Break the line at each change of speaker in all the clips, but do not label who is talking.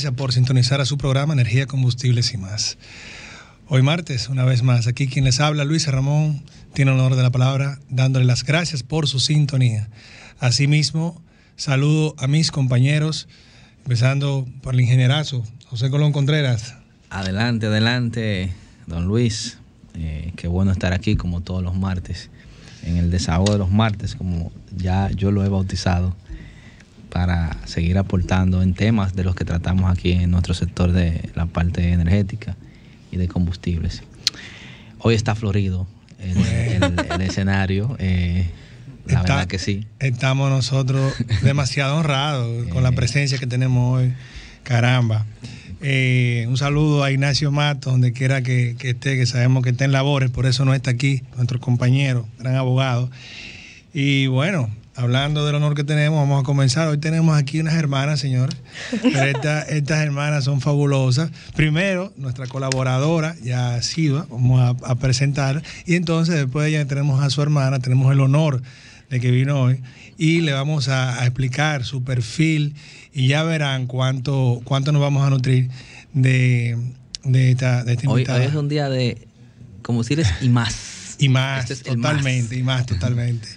gracias por sintonizar a su programa Energía, Combustibles y más. Hoy martes, una vez más, aquí quien les habla, Luis Ramón, tiene el honor de la palabra, dándole las gracias por su sintonía. Asimismo, saludo a mis compañeros, empezando por el ingenierazo, José Colón Contreras.
Adelante, adelante, don Luis. Eh, qué bueno estar aquí como todos los martes, en el desahogo de los martes, como ya yo lo he bautizado para seguir aportando en temas de los que tratamos aquí en nuestro sector de la parte energética y de combustibles. Hoy está florido el,
pues,
escenario. Eh, la verdad que sí.
Estamos nosotros demasiado honrados con la eh. presencia que tenemos hoy. Caramba. Eh, un saludo a Ignacio Mato, donde quiera que, que, esté, que sabemos que está en labores, por eso no está aquí, nuestro compañero, gran abogado. Y bueno, hablando del honor que tenemos, vamos a comenzar. Hoy tenemos aquí unas hermanas, señores. estas hermanas son fabulosas. Primero, nuestra colaboradora, ya Siva, vamos a, a, presentar. Y entonces, después ya tenemos a su hermana, tenemos el honor de que vino hoy. Y le vamos a, explicar su perfil y ya verán cuánto, cuánto nos vamos a nutrir de, de esta, de hoy, hoy es un día de, como si y más. Y más, este totalmente, y más, totalmente.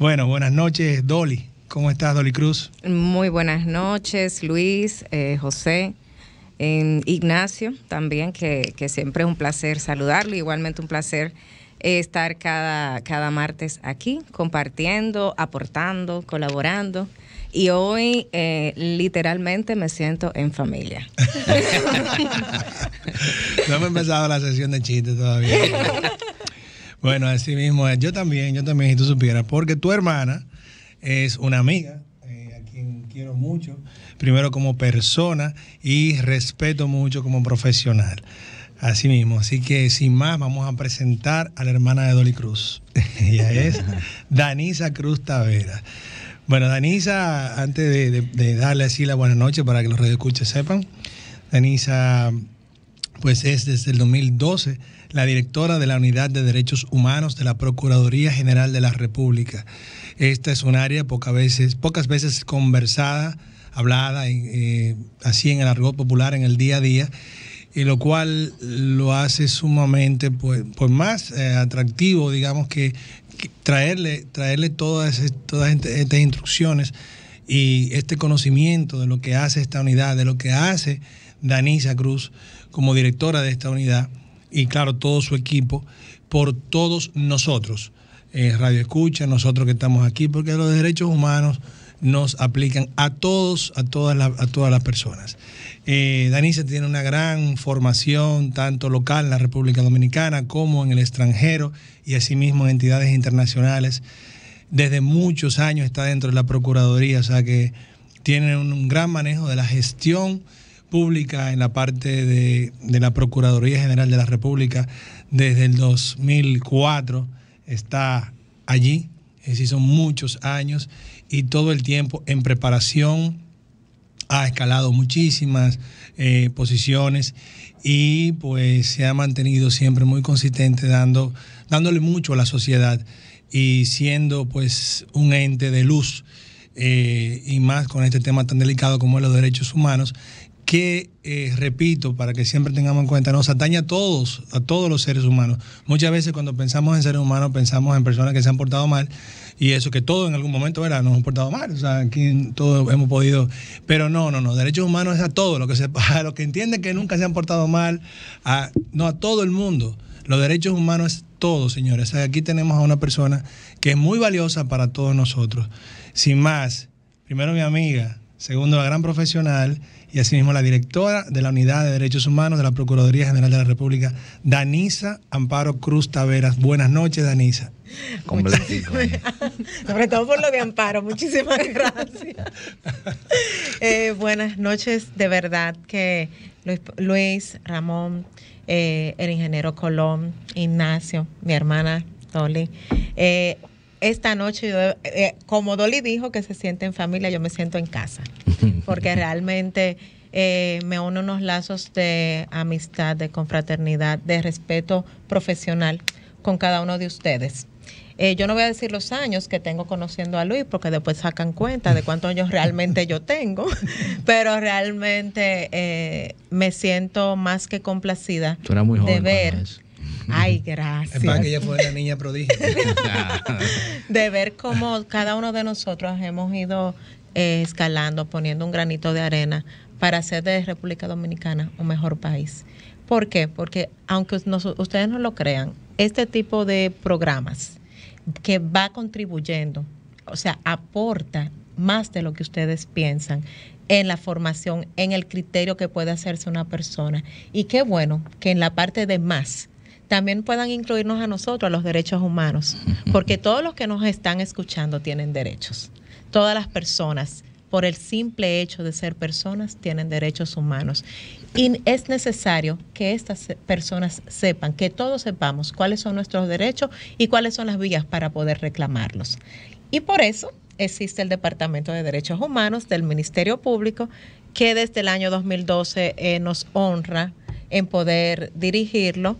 Bueno, buenas noches, Dolly. ¿Cómo estás, Dolly Cruz?
Muy buenas noches, Luis, eh, José. Ignacio, también, que, siempre es un placer saludarlo, igualmente un placer eh, estar cada, cada martes aquí compartiendo, aportando, colaborando. Y hoy eh, literalmente me siento en familia.
no me he empezado la sesión de chistes todavía. Bueno, así mismo Yo también, yo también, si tú supieras, porque tu hermana es una amiga eh, a quien quiero mucho, primero como persona y respeto mucho como profesional. Así mismo, así que sin más vamos a presentar a la hermana de Dolly Cruz. Ella es Danisa Cruz Tavera. Bueno, Danisa, antes de, darle así la buena noche para que los radioescuchas sepan, Danisa pues es desde el 2012 la directora de la Unidad de Derechos Humanos de la Procuraduría General de la República. Esta es un área pocas veces, pocas veces conversada, hablada eh, así en el argot popular en el día a día, y lo cual lo hace sumamente pues, pues más eh, atractivo, digamos, que, traerle, traerle todas, todas este, estas instrucciones y este conocimiento de lo que hace esta unidad, de lo que hace Danisa Cruz como directora de esta unidad y claro, todo su equipo, por todos nosotros. Eh, Radio Escucha, nosotros que estamos aquí, porque los derechos humanos nos aplican a todos, a todas, a todas las personas. Eh, Danisa tiene una gran formación, tanto local en la República Dominicana como en el extranjero y asimismo en entidades internacionales. Desde muchos años está dentro de la Procuraduría, o sea que tiene un gran manejo de la gestión pública en la parte de, la Procuraduría General de la República desde el 2004 está allí, es decir, son muchos años y todo el tiempo en preparación ha escalado muchísimas eh, posiciones y pues se ha mantenido siempre muy consistente dando, dándole mucho a la sociedad y siendo pues un ente de luz eh, y más con este tema tan delicado como es los derechos humanos que, eh, repito, para que siempre tengamos en cuenta, nos atañe a todos, a todos los seres humanos. Muchas veces cuando pensamos en seres humanos, pensamos en personas que se han portado mal, y eso que todos en algún momento verdad, nos han portado mal, o sea, aquí todos hemos podido, pero no, no, no, derechos humanos es a todos, lo que, se, a los que entienden que nunca se han portado mal, a, no a todo el mundo. Los derechos humanos es todo, señores. aquí tenemos a una persona que es muy valiosa para todos nosotros. Sin más, primero mi amiga, segundo la gran profesional, y asimismo la directora de la Unidad de Derechos Humanos de la Procuraduría General de la República, Danisa Amparo Cruz Taveras. Buenas noches, Danisa. Sobre todo por lo de Amparo, muchísimas
gracias. Eh, buenas noches, de verdad que Luis, Ramón, eh, el ingeniero Colón, Ignacio, mi hermana Toli, esta noche, eh, eh, como Dolly dijo que se siente en familia, yo me siento en casa, porque realmente eh, me uno unos lazos de amistad, de confraternidad, de respeto profesional con cada uno de ustedes. yo no voy a decir los años que tengo conociendo a Luis, porque después sacan cuenta de cuántos años realmente yo tengo, pero realmente me siento más que complacida de ver Ay, gracias. Es para que ella fue
niña prodigio.
de ver cómo cada uno de nosotros hemos ido eh, escalando, poniendo un granito de arena para hacer de República Dominicana un mejor país. ¿Por qué? Porque aunque ustedes no lo crean, este tipo de programas que va contribuyendo, o sea, aporta más de lo que ustedes piensan en la formación, en el criterio que puede hacerse una persona. Y qué bueno que en la parte de más también puedan incluirnos a nosotros, a los derechos humanos, porque todos los que nos están escuchando tienen derechos. Todas las personas, por el simple hecho de ser personas, tienen derechos humanos. Y es necesario que estas personas sepan, que todos sepamos cuáles son nuestros derechos y cuáles son las vías para poder reclamarlos. Y por eso existe el Departamento de Derechos Humanos del Ministerio Público, que desde el año 2012 eh, nos honra en poder dirigirlo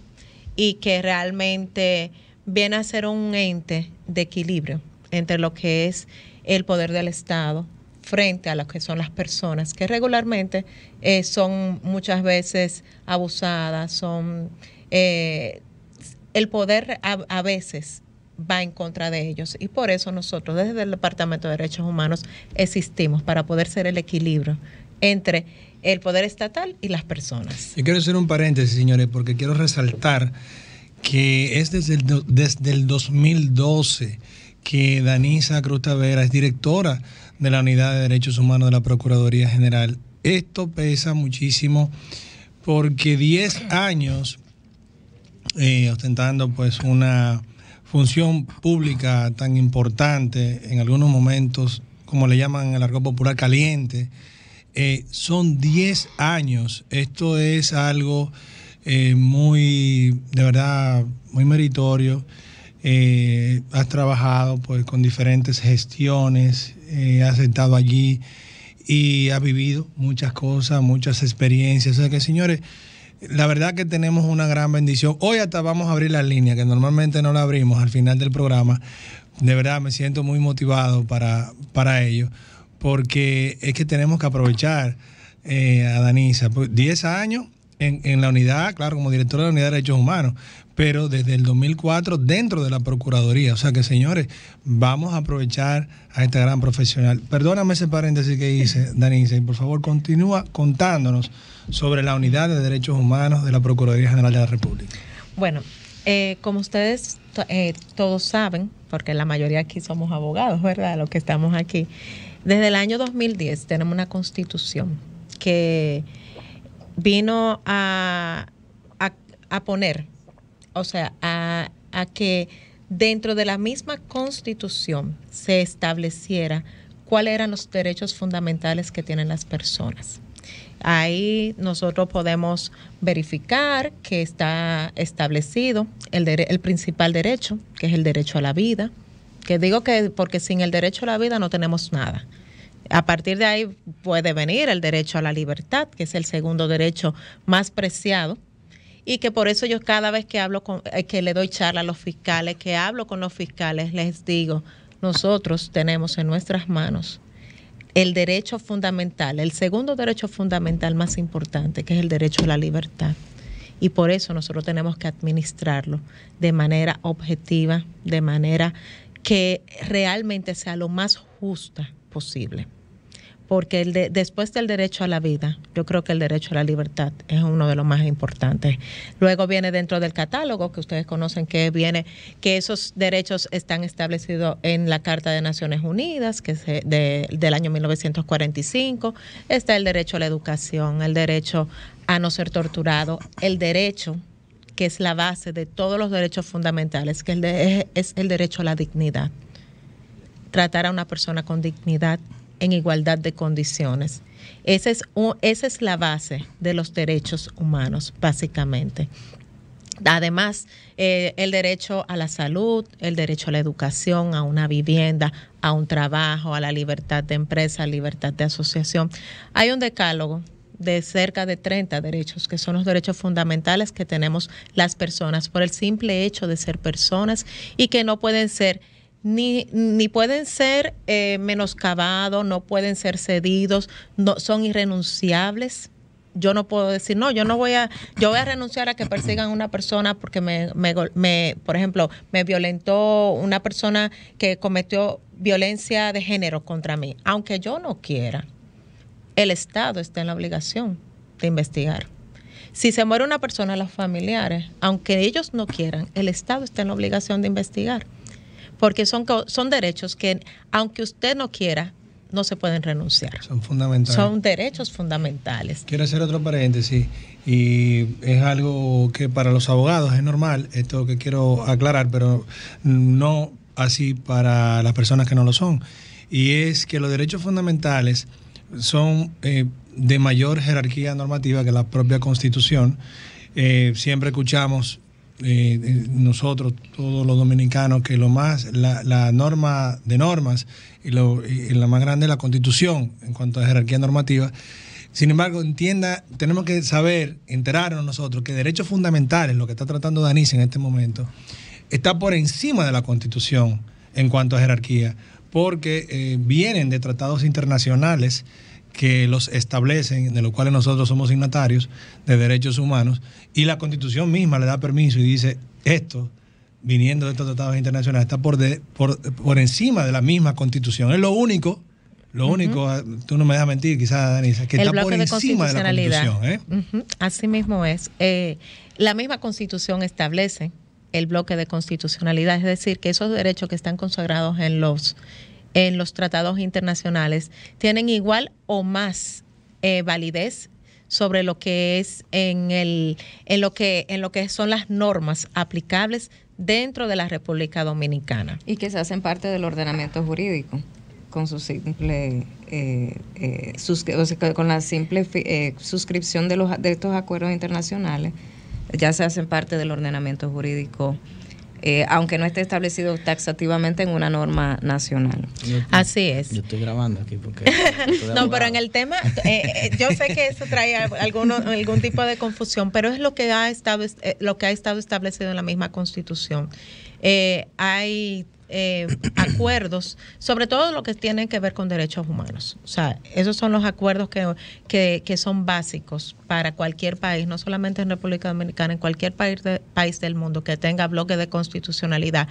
y que realmente viene a ser un ente de equilibrio entre lo que es el poder del Estado frente a lo que son las personas, que regularmente eh, son muchas veces abusadas, son... Eh, el poder a veces va en contra de ellos. Y por eso nosotros desde el Departamento de Derechos Humanos existimos, para poder ser el equilibrio entre el poder estatal y las personas.
Yo quiero hacer un paréntesis, señores, porque quiero resaltar que es desde el, desde el 2012 que Danisa Cruz Tavera es directora de la Unidad de Derechos Humanos de la Procuraduría General. Esto pesa muchísimo porque 10 años eh, ostentando pues una función pública tan importante, en algunos momentos, como le llaman el arco popular, caliente, eh, son 10 años. Esto es algo eh, muy, de verdad, muy meritorio. Eh, has trabajado pues, con diferentes gestiones, has estado allí y has vivido muchas cosas, muchas experiencias. O sea que, señores, la verdad que tenemos una gran bendición. Hoy hasta vamos a abrir la línea, que normalmente no la abrimos al final del programa. De verdad me siento muy motivado para, para ello porque es que tenemos que aprovechar eh, a Danisa. 10 pues, años en, la unidad, claro, como directora de la Unidad de Derechos Humanos, pero desde el 2004 dentro de la Procuraduría. O sea que, señores, vamos a aprovechar a esta gran profesional. Perdóname ese paréntesis que hice, Danisa, y por favor continúa contándonos sobre la Unidad de Derechos Humanos de la Procuraduría General de la República.
Bueno, eh, como ustedes eh, todos saben, porque la mayoría aquí somos abogados, ¿verdad? Los que estamos aquí. Desde el año 2010 tenemos una constitución que vino a, poner, o sea, a, que dentro de la misma constitución se estableciera cuáles eran los derechos fundamentales que tienen las personas. Ahí nosotros podemos verificar que está establecido el, principal derecho, que es el derecho a la vida, que digo que porque sin el derecho a la vida no tenemos nada. A partir de ahí puede venir el derecho a la libertad, que es el segundo derecho más preciado, y que por eso yo cada vez que hablo con, eh, que le doy charla a los fiscales, que hablo con los fiscales, les digo, nosotros tenemos en nuestras manos el derecho fundamental, el segundo derecho fundamental más importante, que es el derecho a la libertad. Y por eso nosotros tenemos que administrarlo de manera objetiva, de manera que realmente sea lo más justa posible. Porque después del derecho a la vida, yo creo que el derecho a la libertad es uno de los más importantes. Luego viene dentro del catálogo que ustedes conocen que viene que esos derechos están establecidos en la Carta de Naciones Unidas, que del año 1945. Está el derecho a la educación, el derecho a no ser torturado, el derecho que es la base de todos los derechos fundamentales, que es el derecho a la dignidad. Tratar a una persona con dignidad en igualdad de condiciones. Esa es, es la base de los derechos humanos, básicamente. Además, eh, el derecho a la salud, el derecho a la educación, a una vivienda, a un trabajo, a la libertad de empresa, libertad de asociación. Hay un decálogo de cerca de 30 derechos, que son los derechos fundamentales que tenemos las personas por el simple hecho de ser personas y que no pueden ser ni, ni pueden ser eh, menoscabados, no pueden ser cedidos, no, son irrenunciables. Yo no puedo decir, no, yo no voy a, yo voy a renunciar a que persigan a una persona porque me, me, por ejemplo, me violentó una persona que cometió violencia de género contra mí, aunque yo no quiera el Estado está en la obligación de investigar. Si se muere una persona, los familiares, aunque ellos no quieran, el Estado está en la obligación de investigar. Porque son, son derechos que, aunque usted no quiera, no se pueden renunciar. Son fundamentales. Son derechos fundamentales.
Quiero hacer otro paréntesis y es algo que para los abogados es normal, esto que quiero aclarar, pero no así para las personas que no lo son. Y es que los derechos fundamentales son eh, de mayor jerarquía normativa que la propia Constitución. Eh, siempre escuchamos eh, nosotros, todos los dominicanos, que lo más, la, norma de normas y, lo, la más grande es la Constitución en cuanto a jerarquía normativa. Sin embargo, entienda, tenemos que saber, enterarnos nosotros, que derechos fundamentales, lo que está tratando Danís en este momento, está por encima de la Constitución en cuanto a jerarquía porque eh, vienen de tratados internacionales que los establecen, de los cuales nosotros somos signatarios de derechos humanos, y la Constitución misma le da permiso y dice esto viniendo de estos tratados internacionales, está por, por, encima de la misma constitución. Es lo único, lo único, ah, tú no me dejas mentir quizás, Danisa, que está por encima de la constitución. ¿eh?
Así mismo es. Eh, la misma constitución establece el bloque de constitucionalidad, es decir, que esos derechos que están consagrados en los, en los tratados internacionales tienen igual o más eh, validez sobre lo que es en el en lo que en lo que son las normas aplicables dentro de la República Dominicana
y que se hacen parte del ordenamiento jurídico con su simple eh, eh, con la simple suscripción de los de estos acuerdos internacionales ya se hacen parte del ordenamiento jurídico. Eh, aunque no esté establecido taxativamente en una norma nacional. Así es.
Yo estoy grabando aquí
porque... no,
pero en el tema, eh, eh, yo sé que eso trae alguno, algún tipo de confusión, pero es lo que ha estado, lo que ha estado establecido en la misma constitución. hay eh, acuerdos, sobre todo lo que tiene que ver con derechos humanos. O sea, esos son los acuerdos que, que, son básicos para cualquier país, no solamente en República Dominicana, en cualquier país, país del mundo que tenga bloque de constitucionalidad.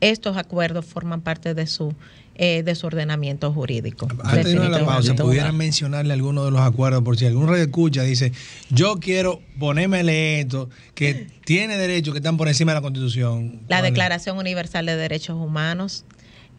Estos acuerdos forman parte de su eh, de su jurídico. Antes
de ir a la pausa, pudieran mencionarle algunos de los acuerdos, por si algún radio escucha dice, yo quiero ponerme esto, que tiene derechos que están por encima de la Constitución. La Declaración
Universal de Derechos Humanos,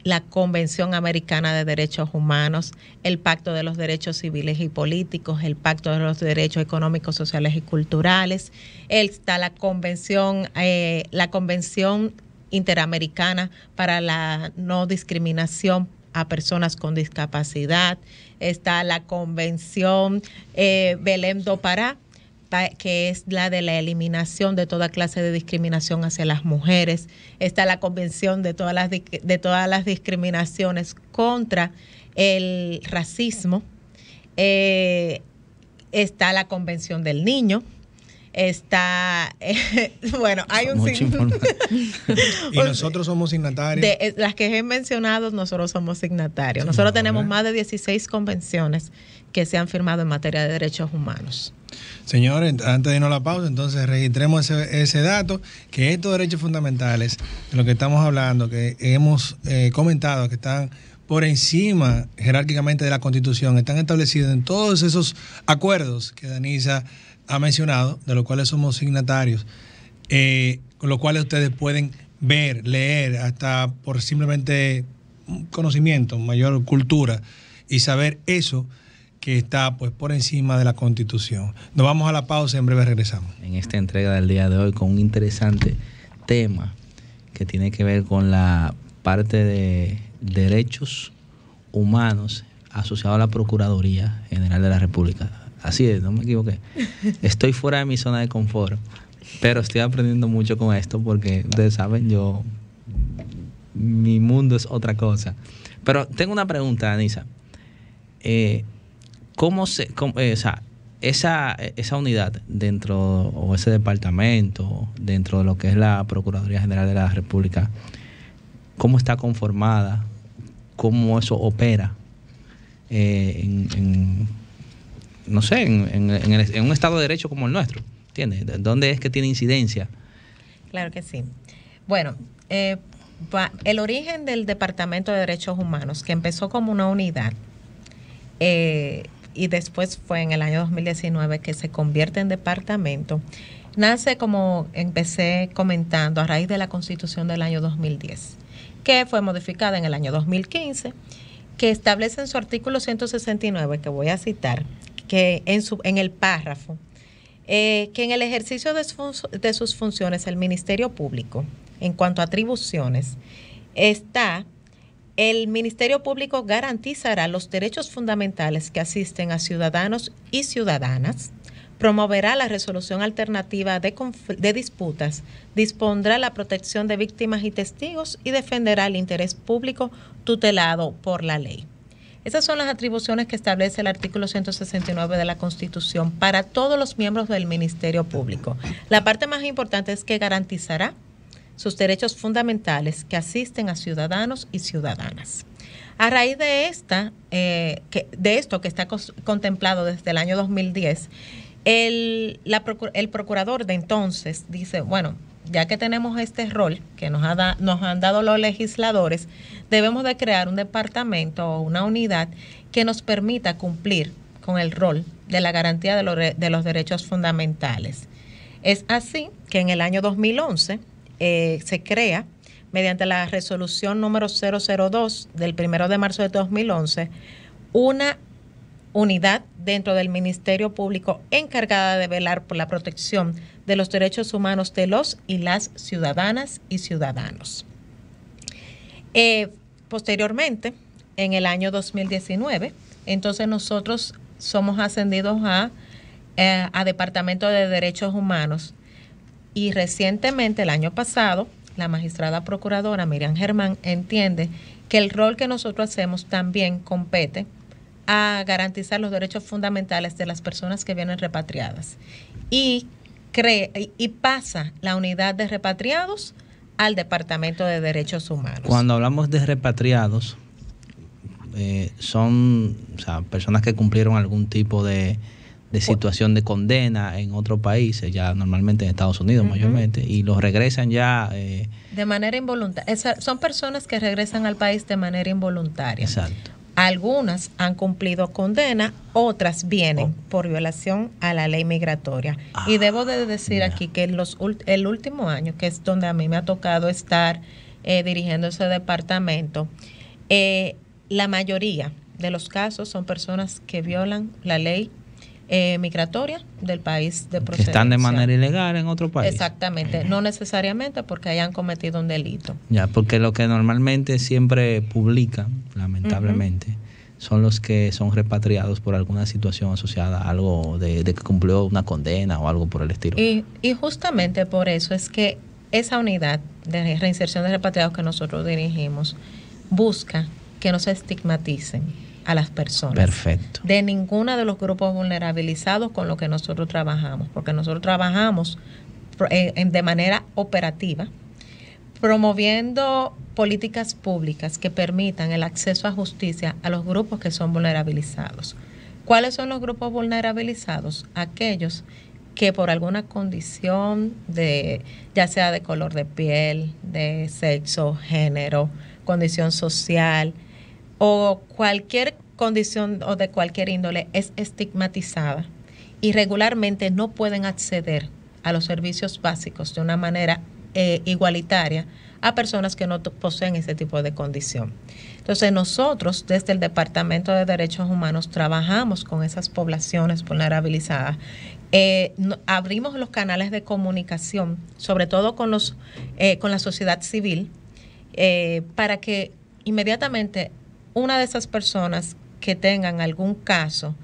la Convención Americana de Derechos Humanos, el Pacto de los Derechos Civiles y Políticos, el Pacto de los Derechos Económicos, Sociales y Culturales, está la Convención, eh, la Convención Interamericana para la No Discriminación a Personas con Discapacidad. Está la Convención eh, Belém do Pará, que es la de la eliminación de toda clase de discriminación hacia las mujeres. Está la Convención de todas las, de todas las discriminaciones contra el racismo. Eh, está la Convención del Niño está, bueno, hay un
Y nosotros somos signatarios. De,
eh, las que he mencionado, nosotros somos signatarios. Nosotros tenemos más de 16 convenciones que se han firmado en materia de derechos humanos.
Señores, antes de irnos a la pausa, entonces registremos ese, dato, que estos derechos fundamentales, de lo que estamos hablando, que hemos eh, comentado, que están por encima jerárquicamente de la Constitución, están establecidos en todos esos acuerdos que Danisa ha mencionado, de los cuales somos signatarios, eh, con los cuales ustedes pueden ver, leer, hasta por simplemente conocimiento, mayor cultura y saber eso que está pues por encima de la Constitución. Nos vamos a la pausa, y en breve regresamos.
En esta entrega del día de hoy con un interesante tema que tiene que ver con la parte de derechos humanos asociado a la Procuraduría General de la República. Así es, no me equivoqué. Estoy fuera de mi zona de confort, pero estoy aprendiendo mucho con esto porque ustedes saben, yo mi mundo es otra cosa. Pero tengo una pregunta, Anisa. Eh, ¿Cómo se, eh, o sea, esa, esa unidad dentro o ese departamento dentro de lo que es la Procuraduría General de la República, cómo está conformada, cómo eso opera eh, en no sé, en, un Estado de Derecho como el nuestro. ¿Entiendes? ¿Dónde es que tiene incidencia?
Claro que sí. Bueno, eh, el origen del Departamento de Derechos Humanos, que empezó como una unidad, eh, y después fue en el año 2019 que se convierte en departamento, nace como empecé comentando a raíz de la constitución del año 2010, que fue modificada en el año 2015, que establece en su artículo 169, que voy a citar, que en, su, en el párrafo, eh, que en el ejercicio de, de sus funciones el Ministerio Público, en cuanto a atribuciones, está el Ministerio Público garantizará los derechos fundamentales que asisten a ciudadanos y ciudadanas, promoverá la resolución alternativa de, de, disputas, dispondrá la protección de víctimas y testigos y defenderá el interés público tutelado por la ley. Esas son las atribuciones que establece el artículo 169 de la Constitución para todos los miembros del Ministerio Público. La parte más importante es que garantizará sus derechos fundamentales que asisten a ciudadanos y ciudadanas. A raíz de, esta, eh, que, de esto que está contemplado desde el año 2010, el procurador de entonces dice, bueno, ya que tenemos este rol que nos, nos han dado los legisladores, debemos de crear un departamento o una unidad que nos permita cumplir con el rol de la garantía de los, derechos fundamentales. Es así que en el año 2011 eh, se crea, mediante la resolución número 002 del 1 de marzo de 2011, una unidad dentro del Ministerio Público encargada de velar por la protección de los derechos humanos de los y las ciudadanas y ciudadanos. Eh, posteriormente, en el año 2019, entonces nosotros somos ascendidos a, eh, a Departamento de Derechos Humanos y recientemente, el año pasado, la magistrada procuradora Miriam Germán entiende que el rol que nosotros hacemos también compete a garantizar los derechos fundamentales de las personas que vienen repatriadas y, cree, y pasa la unidad de repatriados al Departamento de Derechos Humanos. Cuando
hablamos de repatriados, eh, son personas que cumplieron algún tipo de, situación de condena en otro país ya normalmente en Estados Unidos mayormente, y los regresan ya... Eh,
de manera involuntaria. Son personas que regresan al país de manera involuntaria. Exacto. Algunas han cumplido condena, otras vienen oh. por violación a la ley migratoria. Ah, y debo de decir aquí que los, el último año, que es donde a mí me ha tocado estar eh, dirigiendo ese departamento, eh, la mayoría de los casos son personas que violan la ley eh, migratoria del país de procedencia. están de manera
ilegal en otro país.
Exactamente, no necesariamente porque hayan cometido un delito.
Ya, porque lo que normalmente siempre publican, lamentablemente, son los que son repatriados por alguna situación asociada a algo de, que cumplió una condena o algo por el estilo.
Y, y justamente por eso es que esa unidad de reinserción de repatriados que nosotros dirigimos busca que no se estigmaticen a las personas.
Perfecto.
De ninguno de los grupos vulnerabilizados con los que nosotros trabajamos, porque nosotros trabajamos de manera operativa, promoviendo políticas públicas que permitan el acceso a justicia a los grupos que son vulnerabilizados. ¿Cuáles son los grupos vulnerabilizados? Aquellos que por alguna condición de ya sea de color de piel, de sexo, género, condición social, o cualquier condición o de cualquier índole es estigmatizada y regularmente no pueden acceder a los servicios básicos de una manera eh, igualitaria a personas que no poseen ese tipo de condición. Entonces nosotros desde el Departamento de Derechos Humanos trabajamos con esas poblaciones vulnerabilizadas. Eh, abrimos los canales de comunicación, sobre todo con, los, eh, con la sociedad civil, para que inmediatamente una de esas personas que tengan algún caso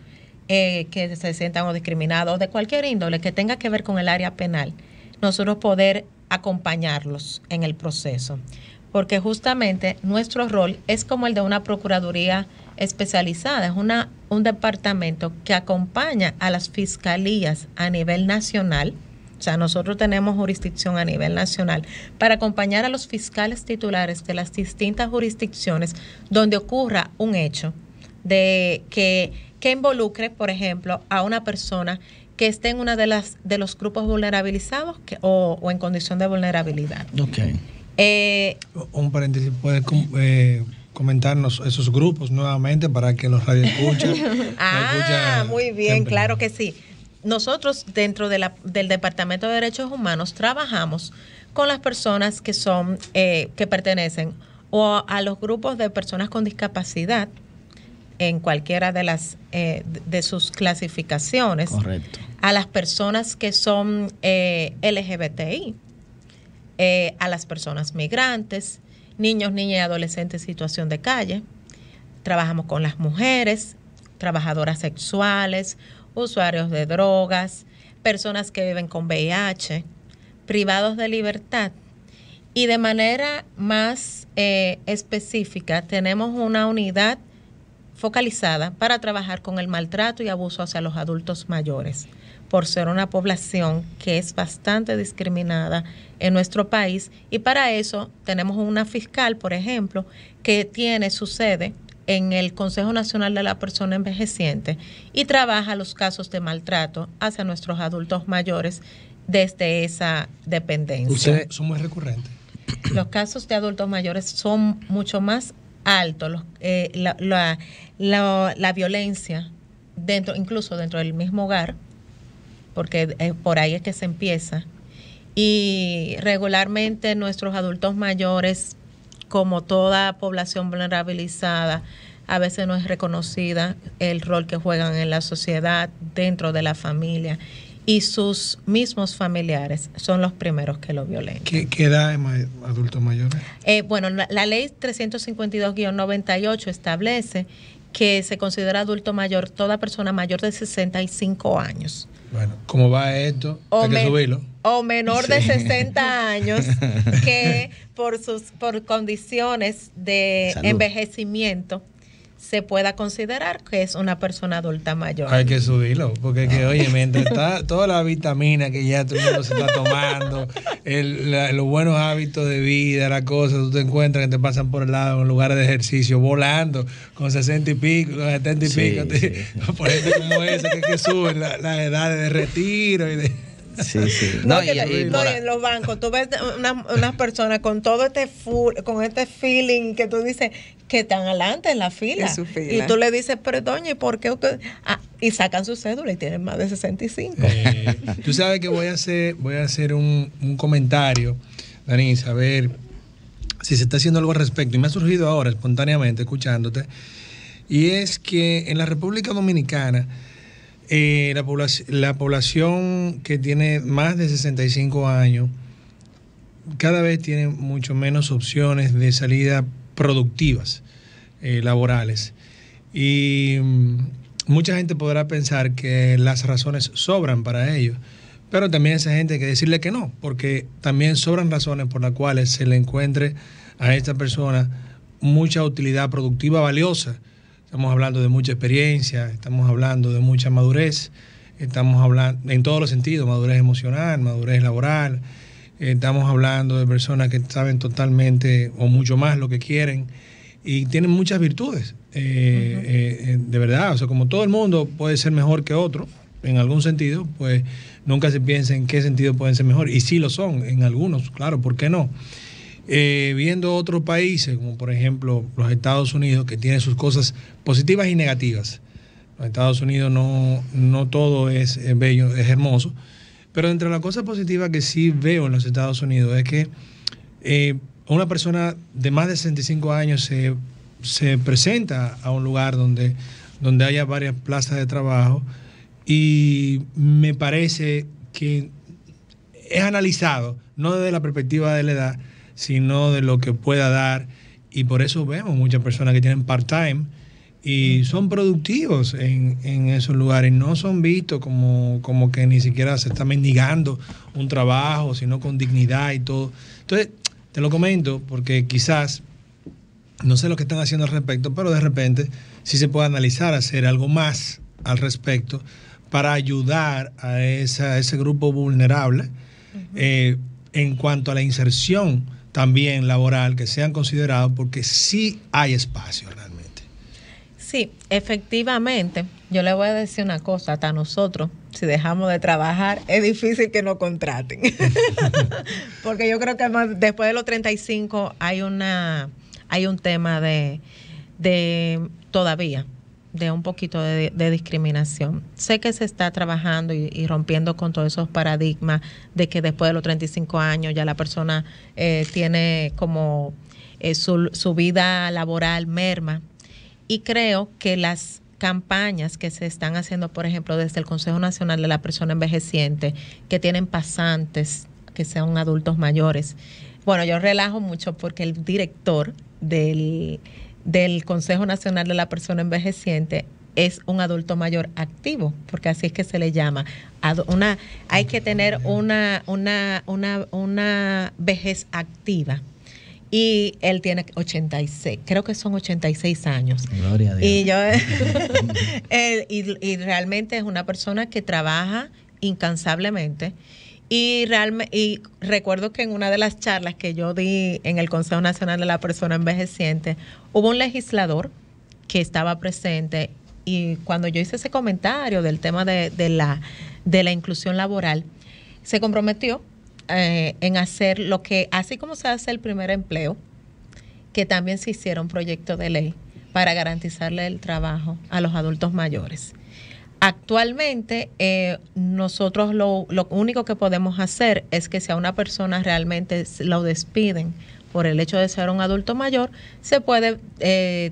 eh, que se sientan o discriminados de cualquier índole que tenga que ver con el área penal, nosotros poder acompañarlos en el proceso. Porque justamente nuestro rol es como el de una procuraduría especializada, es una, un departamento que acompaña a las fiscalías a nivel nacional o sea, nosotros tenemos jurisdicción a nivel nacional para acompañar a los fiscales titulares de las distintas jurisdicciones donde ocurra un hecho de que, involucre, por ejemplo, a una persona que esté en uno de, las, de los grupos vulnerabilizados o, en condición de vulnerabilidad.
Ok. Eh, un paréntesis, ¿puedes eh, comentarnos esos grupos nuevamente para que los escuchen.
ah, muy bien, claro que sí nosotros dentro del Departamento de Derechos Humanos trabajamos con las personas que son eh, que pertenecen o a los grupos de personas con discapacidad en cualquiera de las eh, de sus clasificaciones a las personas que son eh, LGBTI a las personas migrantes niños niñas y adolescentes en situación de calle trabajamos con las mujeres trabajadoras sexuales usuarios de drogas, personas que viven con VIH, privados de libertad. Y de manera más eh, específica, tenemos una unidad focalizada para trabajar con el maltrato y abuso hacia los adultos mayores, por ser una población que es bastante discriminada en nuestro país. Y para eso tenemos una fiscal, por ejemplo, que tiene su sede en el Consejo Nacional de la Persona Envejeciente y trabaja los casos de maltrato hacia nuestros adultos mayores desde esa dependencia. ¿Ustedes
son muy recurrentes?
Los casos de adultos mayores son mucho más altos. Eh, la, violencia, dentro, incluso dentro del mismo hogar, porque eh, por ahí es que se empieza. Y regularmente nuestros adultos mayores como toda población vulnerabilizada, a veces no es reconocida el rol que juegan en la sociedad, dentro de la familia. Y sus mismos familiares son los primeros que lo violen.
¿Qué, edad es adultos mayores?
Eh, bueno, la, ley 352-98 establece que se considera adulto mayor toda persona mayor de 65 años.
Bueno, ¿cómo va esto? Hay que subirlo
o menor de 60 años
que
por sus por condiciones de envejecimiento se pueda considerar que es una persona adulta mayor. Hay
que subirlo, porque que, ah. oye, mientras está toda la vitamina que ya todo el mundo se está tomando, el, los buenos hábitos de vida, las cosas, tú te encuentras que te pasan por el lado en lugares de ejercicio, volando con 60 y pico, 70 y pico, por gente como esa que, que suben las edades de retiro y de... Sí, sí. No, y, en
los bancos, tú ves unas una personas con todo este full, con este feeling que tú dices que están adelante en la fila. Y tú le dices, pero doña, ¿y por qué usted? Ah, y sacan su cédula y tienen más de 65. Eh,
tú sabes que voy a hacer, voy a hacer un, un comentario, Dani, a ver si se está haciendo algo al respecto. Y me ha surgido ahora espontáneamente escuchándote. Y es que en la República Dominicana eh, la, la población que tiene más de 65 años cada vez tiene mucho menos opciones de salida productivas, eh, laborales. Y mm, mucha gente podrá pensar que las razones sobran para ello, pero también esa gente hay que decirle que no, porque también sobran razones por las cuales se le encuentre a esta persona mucha utilidad productiva valiosa Estamos hablando de mucha experiencia, estamos hablando de mucha madurez, estamos hablando en todos los sentidos, madurez emocional, madurez laboral, estamos hablando de personas que saben totalmente o mucho más lo que quieren y tienen muchas virtudes, eh, eh, eh, de verdad, o sea, como todo el mundo puede ser mejor que otro, en algún sentido, pues nunca se piensa en qué sentido pueden ser mejor. Y sí lo son, en algunos, claro, ¿por qué no? Eh, viendo otros países, como por ejemplo los Estados Unidos, que tiene sus cosas positivas y negativas. Los Estados Unidos no, no todo es, bello, es hermoso. Pero entre las cosas positivas que sí veo en los Estados Unidos es que eh, una persona de más de 65 años se, presenta a un lugar donde, donde haya varias plazas de trabajo y me parece que es analizado, no desde la perspectiva de la edad, sino de lo que pueda dar. Y por eso vemos muchas personas que tienen part-time y son productivos en, en, esos lugares. No son vistos como, que ni siquiera se está mendigando un trabajo, sino con dignidad y todo. Entonces, te lo comento porque quizás, no sé lo que están haciendo al respecto, pero de repente sí se puede analizar, hacer algo más al respecto para ayudar a, ese grupo vulnerable eh, en cuanto a la inserción también laboral que sean considerados porque sí hay espacio realmente.
Sí, efectivamente. Yo le voy a decir una cosa, hasta nosotros, si dejamos de trabajar, es difícil que nos contraten. porque yo creo que después de los 35 hay, una, hay un tema de, de todavía de un poquito de, discriminación. Sé que se está trabajando y, rompiendo con todos esos paradigmas de que después de los 35 años ya la persona eh, tiene como eh, su, su vida laboral merma. Y creo que las campañas que se están haciendo, por ejemplo, desde el Consejo Nacional de la Persona Envejeciente, que tienen pasantes que sean adultos mayores. Bueno, yo relajo mucho porque el director del del Consejo Nacional de la Persona Envejeciente es un adulto mayor activo, porque así es que se le llama. Una, hay que tener una, una, una, una vejez activa. Y él tiene 86, creo que son 86 años. Gloria a Dios. Y, yo, eh, y realmente es una persona que trabaja incansablemente y, y recuerdo que en una de las charlas que yo di en el Consejo Nacional de la Persona Envejeciente, hubo un legislador que estaba presente y cuando yo hice ese comentario del tema de, de la, de la inclusión laboral, se comprometió eh, en hacer lo que, así como se hace el primer empleo, que también se hiciera un proyecto de ley para garantizarle el trabajo a los adultos mayores. Actualmente eh, nosotros lo, único que podemos hacer es que si a una persona realmente lo despiden por el hecho de ser un adulto mayor, se puede, eh,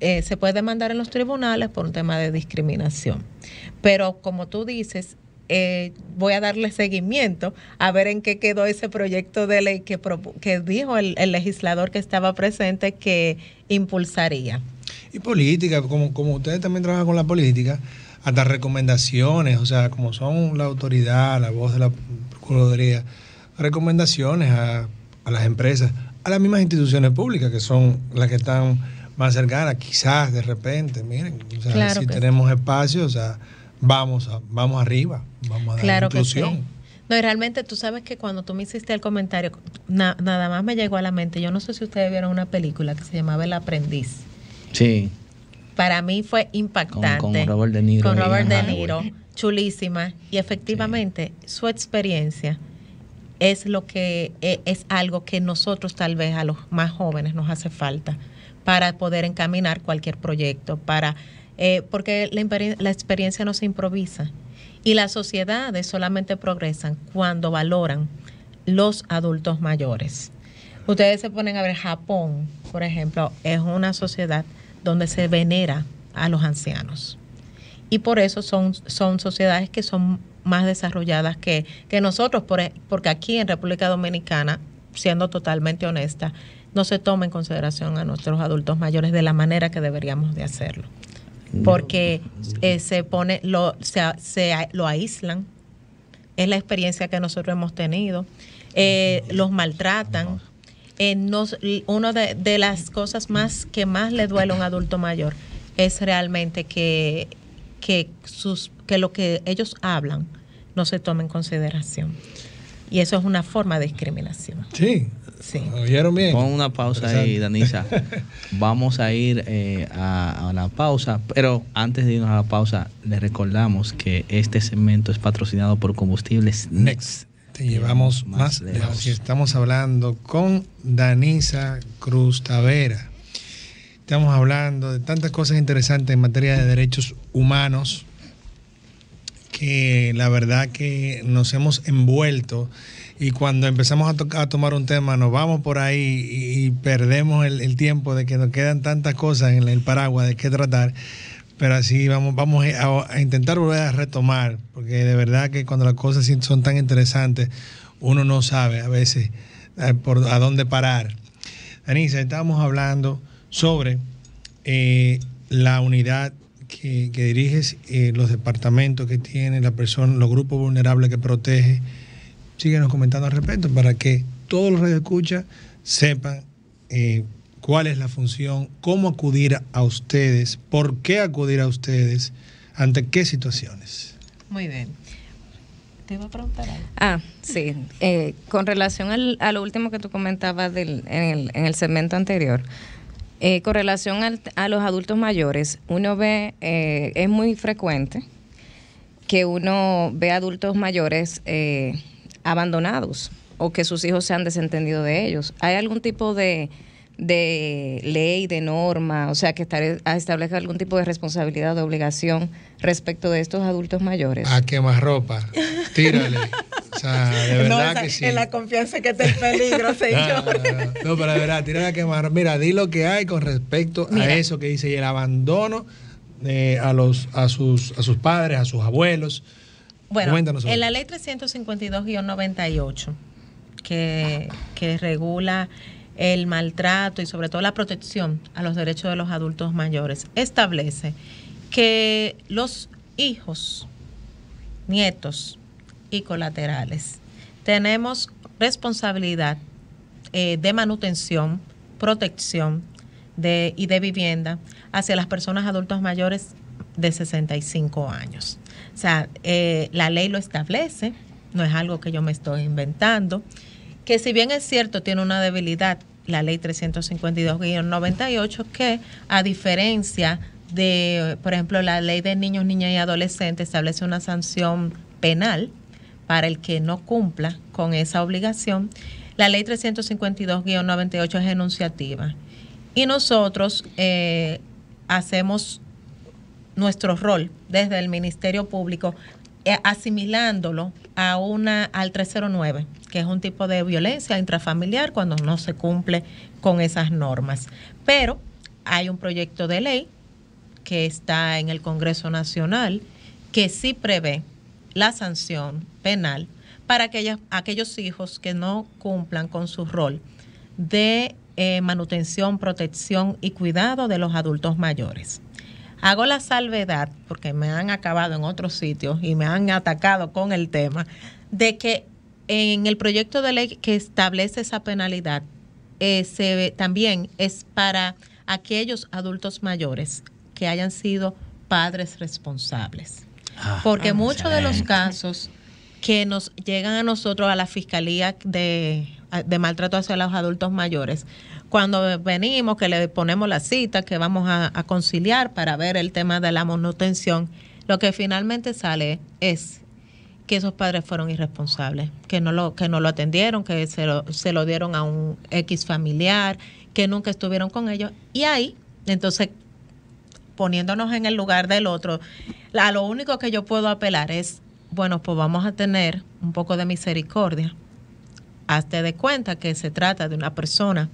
eh, se puede demandar en los tribunales por un tema de discriminación. Pero como tú dices, voy a darle seguimiento a ver en qué quedó ese proyecto de ley que, que dijo el, legislador que estaba presente que impulsaría.
Y política, como ustedes también trabajan con la política, hasta recomendaciones, o sea, como son la autoridad, la voz de la Procuraduría, recomendaciones a, las empresas, a las mismas instituciones públicas que son las que están más cercanas, quizás de repente, miren, si tenemos espacio, o sea, vamos, vamos arriba, vamos a dar inclusión.
No, y realmente tú sabes que cuando tú me hiciste el comentario, nada más me llegó a la mente, yo no sé si ustedes vieron una película que se llamaba El Aprendiz. Sí para mí fue impactante. Con,
Robert De Niro. Con Robert De Niro,
chulísima. Y efectivamente, su experiencia es lo que e, es algo que nosotros tal vez a los más jóvenes nos hace falta para poder encaminar cualquier proyecto, para eh, porque la, experiencia no se improvisa y las sociedades solamente progresan cuando valoran los adultos mayores. Ustedes se ponen a ver Japón, por ejemplo, es una sociedad donde se venera a los ancianos. Y por eso son, son sociedades que son más desarrolladas que, nosotros, e, porque aquí en República Dominicana, siendo totalmente honesta, no se toma en consideración a nuestros adultos mayores de la manera que deberíamos de hacerlo. Porque eh, se pone, lo, se, lo aíslan, es la experiencia que nosotros hemos tenido, eh, los maltratan eh, una de, las cosas más que más le duele a un adulto mayor es realmente que, que, sus, que lo que ellos hablan no se tome en consideración. Y eso es una forma de discriminación.
Sí. sí. ¿Oyeron bien? Pon una pausa
ahí, Danisa. Vamos a ir eh, a, a, la pausa, pero antes de irnos a la pausa, les recordamos que este segmento es patrocinado por Combustibles Next
te llevamos más lejos. estamos hablando con Danisa Cruz Tavera. Estamos hablando de tantas cosas interesantes en materia de derechos humanos que la verdad que nos hemos envuelto y cuando empezamos a, a tomar un tema nos vamos por ahí y, perdemos el, tiempo de que nos quedan tantas cosas en el paraguas de qué tratar pero así vamos, vamos a, intentar volver a retomar, porque de verdad que cuando las cosas son tan interesantes, uno no sabe a veces a, eh, por, a dónde parar. Anisa, estábamos hablando sobre eh, la unidad que, diriges, eh, los departamentos que tiene, la persona, los grupos vulnerables que protege. Síguenos comentando al respecto para que todos los radioescuchas sepan cuál es la función, cómo acudir a ustedes, por qué acudir a ustedes, ante qué situaciones.
Muy bien. Te iba a preguntar algo.
Ah, sí. Eh, con relación al, a lo último que tú comentabas en, el, segmento anterior, eh, con relación a los adultos mayores, uno ve, eh, es muy frecuente que uno ve adultos mayores abandonados o que sus hijos se han desentendido de ellos. ¿Hay algún tipo de de ley, de norma, o sea, que estar, algún tipo de responsabilidad o obligación respecto de estos adultos mayores. A
quemar ropa, tírale. O no, que En
la confianza que está en peligro,
señor. no, pero de verdad, tírale a quemar Mira, di lo que hay con respecto a eso que dice y el abandono eh, a, los, a, sus, a sus padres, a sus abuelos. Bueno, en la
ley 352-98, que, que regula el maltrato y sobre todo la protección a los derechos de los adultos mayores, establece que los hijos, nietos y colaterales tenemos responsabilidad eh, de manutención, protección y de vivienda hacia las personas adultas mayores de 65 años. O sea, eh, la ley lo establece, no es algo que yo me estoy inventando que si bien es cierto tiene una debilidad, la ley 352-98, que a diferencia de, por ejemplo, la ley de niños, niñas y adolescentes establece una sanción penal para el que no cumpla con esa obligación, la ley 352-98 es enunciativa. Y nosotros eh, hacemos nuestro rol desde el Ministerio Público eh, asimilándolo a una al 309 que es un tipo de violencia intrafamiliar cuando no se cumple con esas normas. Pero hay un proyecto de ley que está en el Congreso Nacional que sí prevé la sanción penal para aquellos hijos que no cumplan con su rol de eh, manutención, protección y cuidado de los adultos mayores. Hago la salvedad, porque me han acabado en otros sitios y me han atacado con el tema, de que en el proyecto de ley que establece esa penalidad, eh, también es para aquellos adultos mayores que hayan sido padres responsables. Ah, Porque ah, muchos de los casos que nos llegan a nosotros a la Fiscalía de, Maltrato hacia los Adultos Mayores, cuando venimos, que le ponemos la cita, que vamos a, conciliar para ver el tema de la manutención lo que finalmente sale es que esos padres fueron irresponsables, que no lo, que no lo atendieron, que se lo, dieron a un X familiar, que nunca estuvieron con ellos. Y ahí, entonces, poniéndonos en el lugar del otro, a lo único que yo puedo apelar es, bueno, pues vamos a tener un poco de misericordia. Hazte de cuenta que se trata de una persona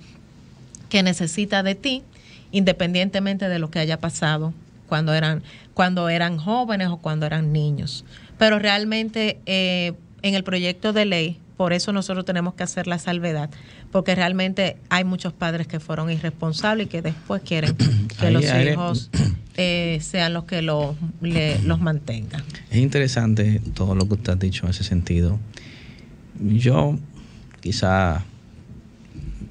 que necesita de ti, independientemente de lo que haya pasado cuando eran, cuando eran jóvenes o cuando eran niños. Pero realmente eh, en el proyecto de ley, por eso nosotros tenemos que hacer la salvedad, porque realmente hay muchos padres que fueron irresponsables y que después quieren que los hijos eh, sean los que los mantengan.
Es interesante todo lo que usted ha dicho en ese sentido. Yo quizá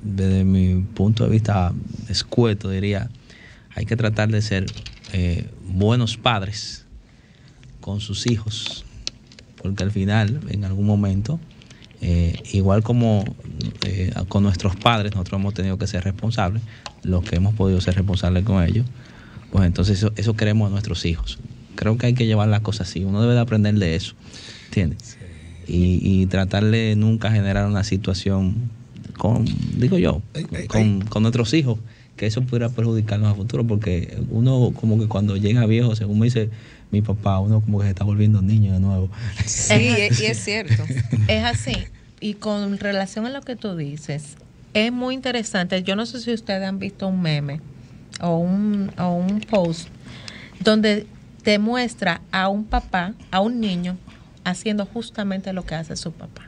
desde mi punto de vista escueto diría, hay que tratar de ser eh, buenos padres con sus hijos, porque al final, en algún momento, eh, igual como eh, con nuestros padres, nosotros hemos tenido que ser responsables, los que hemos podido ser responsables con ellos, pues entonces eso, queremos a nuestros hijos. Creo que hay que llevar las cosas así, uno debe de aprender de eso, ¿entiendes? Y, tratarle tratar nunca generar una situación con, digo yo, con, con nuestros hijos, que eso pudiera perjudicarnos a futuro, porque uno como que cuando llega viejo, según me dice mi papá, uno como que se está volviendo niño de nuevo. Sí, y es cierto.
Es
así. Y con relación a lo que tú dices, es muy interesante. Yo no sé si ustedes han visto un meme o un, post donde te muestra a un papá, a un niño, haciendo justamente lo que hace su papá.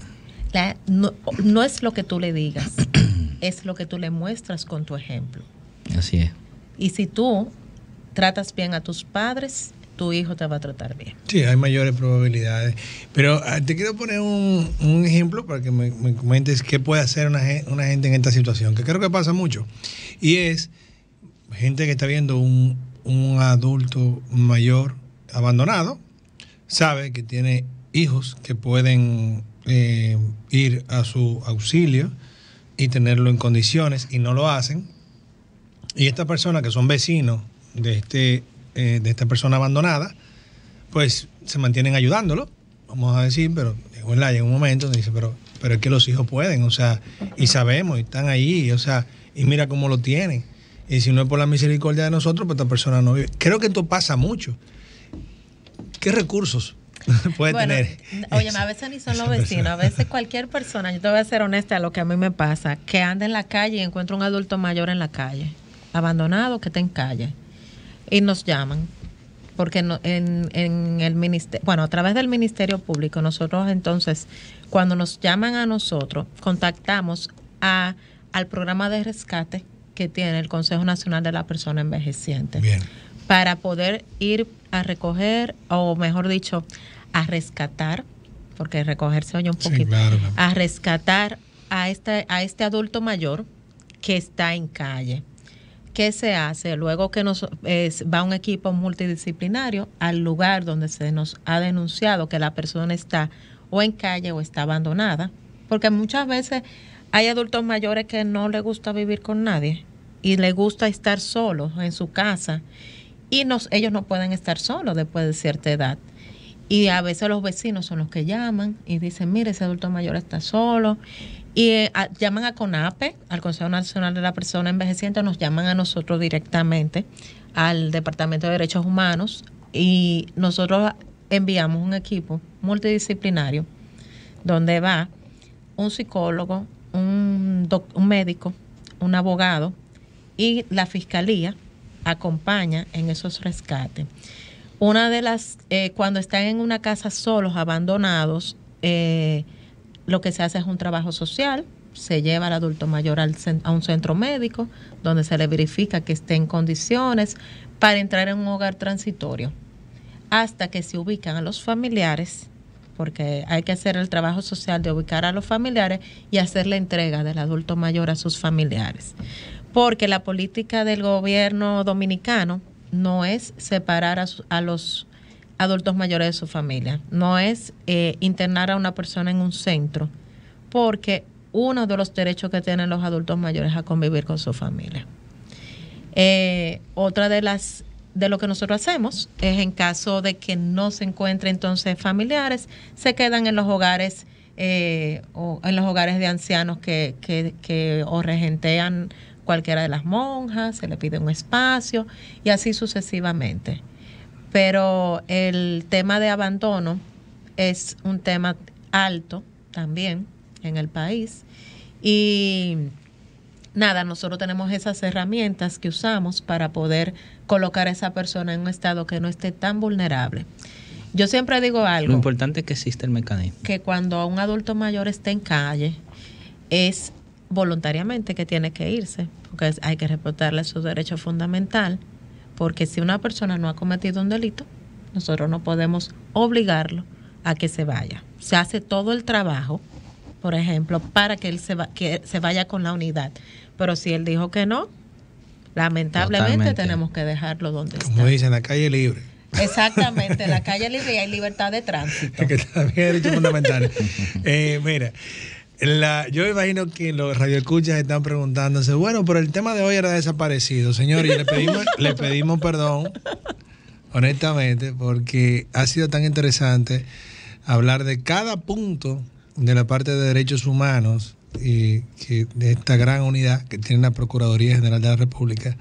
no, no es lo que tú le digas, es lo que tú le muestras con tu ejemplo. Así es. Y si tú tratas bien a tus padres, tu hijo te va a tratar bien.
Sí, hay mayores probabilidades. Pero ah, te quiero poner un, ejemplo para que me, comentes qué puede hacer una, gente en esta situación, que creo que pasa mucho. Y es gente que está viendo un, adulto mayor abandonado, sabe que tiene hijos que pueden eh, ir a su auxilio y tenerlo en condiciones y no lo hacen. Y estas personas que son vecinos de, este, eh, de esta persona abandonada, pues se mantienen ayudándolo, vamos a decir, pero llega un momento dice, pero, pero es que los hijos pueden, o sea, y sabemos, y están ahí, o sea, y mira cómo lo tienen. Y si no es por la misericordia de nosotros, pues esta persona no vive. Creo que esto pasa mucho. ¿Qué recursos puede tener.
Oye, a veces ni son los vecinos, a veces cualquier persona, yo te voy a ser honesta a lo que a mí me pasa, que anda en la calle y encuentra un adulto mayor en la calle, abandonado, que está en calle y nos llaman porque en, en el ministerio, bueno, a través del Ministerio Público, nosotros entonces, cuando nos llaman a nosotros, contactamos a, al programa de rescate que tiene el Consejo Nacional de la Persona Envejeciente. Para poder ir a recoger, o mejor dicho, a rescatar, porque recoger se oye un poquito, a rescatar a este, a este adulto mayor que está en calle ¿Qué se hace? Luego que nos va un equipo multidisciplinario al lugar donde se nos ha denunciado que la persona está o en calle o está abandonada, porque muchas veces hay adultos mayores que no les gusta vivir con nadie y les gusta estar solos en su casa y ellos no pueden estar solos después de cierta edad. Y a veces los vecinos son los que llaman y dicen, mire, ese adulto mayor está solo, y eh, llaman a CONAPE, al Consejo Nacional de la Persona Envejeciente, nos llaman a nosotros directamente, al Departamento de Derechos Humanos, y nosotros enviamos un equipo multidisciplinario donde va un psicólogo, un, médico, un abogado y la fiscalía acompaña en esos rescates. Una de las, eh, cuando están en una casa solos, abandonados, eh, lo que se hace es un trabajo social, se lleva al adulto mayor a un centro médico donde se le verifica que esté en condiciones para entrar en un hogar transitorio, hasta que se ubican a los familiares, porque hay que hacer el trabajo social de ubicar a los familiares y hacer la entrega del adulto mayor a sus familiares. Porque la política del gobierno dominicano no es separar a, a los adultos mayores de su familia, no es eh, internar a una persona en un centro, porque uno de los derechos que tienen los adultos mayores es a convivir con su familia. Eh, otra de las de lo que nosotros hacemos es en caso de que no se encuentren entonces familiares, se quedan en los hogares eh, o en los hogares de ancianos que, que o regentean cualquiera de las monjas, se le pide un espacio y así sucesivamente pero el tema de abandono es un tema alto también en el país. Y nada, nosotros tenemos esas herramientas que usamos para poder colocar a esa persona en un estado que no esté tan vulnerable. Yo siempre digo algo. Lo
importante es que existe el mecanismo.
Que cuando un adulto mayor esté en calle, es voluntariamente que tiene que irse, porque hay que respetarle su derecho fundamental porque si una persona no ha cometido un delito, nosotros no podemos obligarlo a que se vaya. Se hace todo el trabajo, por ejemplo, para que él se, que se vaya con la unidad. Pero si él dijo que no, lamentablemente tenemos que dejarlo donde está. Como
dicen, la calle libre.
Exactamente, la calle libre y hay libertad de tránsito.
que también es fundamental. eh, mira, la, yo imagino que los radioescuchas están preguntándose, bueno, pero el tema de hoy era desaparecido, señor, y le pedimos, le pedimos perdón, honestamente, porque ha sido tan interesante hablar de cada punto de la parte de derechos humanos y que de esta gran unidad que tiene la Procuraduría General de la República,